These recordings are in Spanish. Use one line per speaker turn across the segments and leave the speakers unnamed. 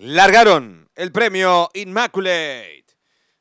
largaron el premio Inmaculate.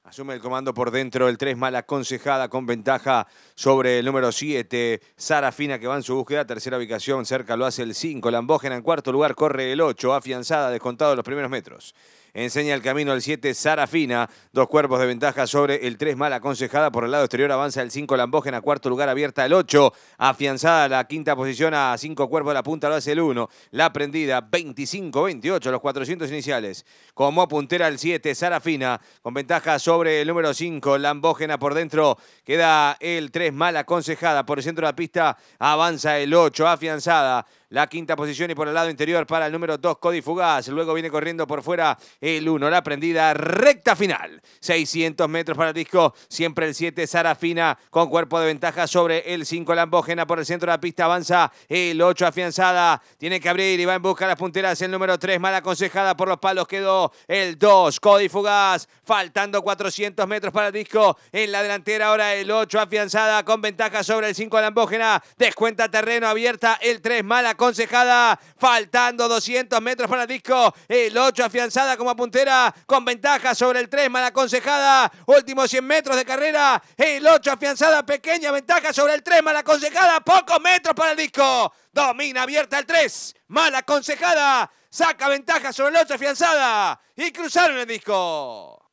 Asume el comando por dentro el 3 mal aconsejada con ventaja sobre el número 7, Sarafina que va en su búsqueda, tercera ubicación, cerca lo hace el 5, Lambógena en cuarto lugar corre el 8, afianzada, descontado los primeros metros enseña el camino al 7 Sarafina, dos cuerpos de ventaja sobre el 3 mal aconsejada por el lado exterior, avanza el 5 Lambógena, cuarto lugar abierta el 8, afianzada la quinta posición a 5 cuerpos de la punta lo hace el 1, la prendida 25-28, los 400 iniciales, como puntera el 7 Sarafina, con ventaja sobre el número 5 Lambógena por dentro, queda el 3 mal aconsejada por el centro de la pista, avanza el 8, afianzada la quinta posición y por el lado interior para el número 2, Cody Fugaz. Luego viene corriendo por fuera el 1. La prendida recta final. 600 metros para el disco. Siempre el 7, Sarafina con cuerpo de ventaja sobre el 5, Lambógena por el centro de la pista. Avanza el 8, afianzada. Tiene que abrir y va en busca de las punteras. El número 3, mal aconsejada por los palos. Quedó el 2, Cody Fugaz. Faltando 400 metros para el disco. En la delantera ahora el 8, afianzada con ventaja sobre el 5, Lambógena. Descuenta terreno abierta. El 3, mal aconsejada. Faltando 200 metros para el disco. El 8, afianzada como puntera con ventaja sobre el 3, mal aconsejada. Últimos 100 metros de carrera. El 8 afianzada, pequeña ventaja sobre el 3, mal aconsejada. Pocos metros para el disco. Domina abierta el 3, mal aconsejada. Saca ventaja sobre el 8 afianzada. Y cruzaron el disco.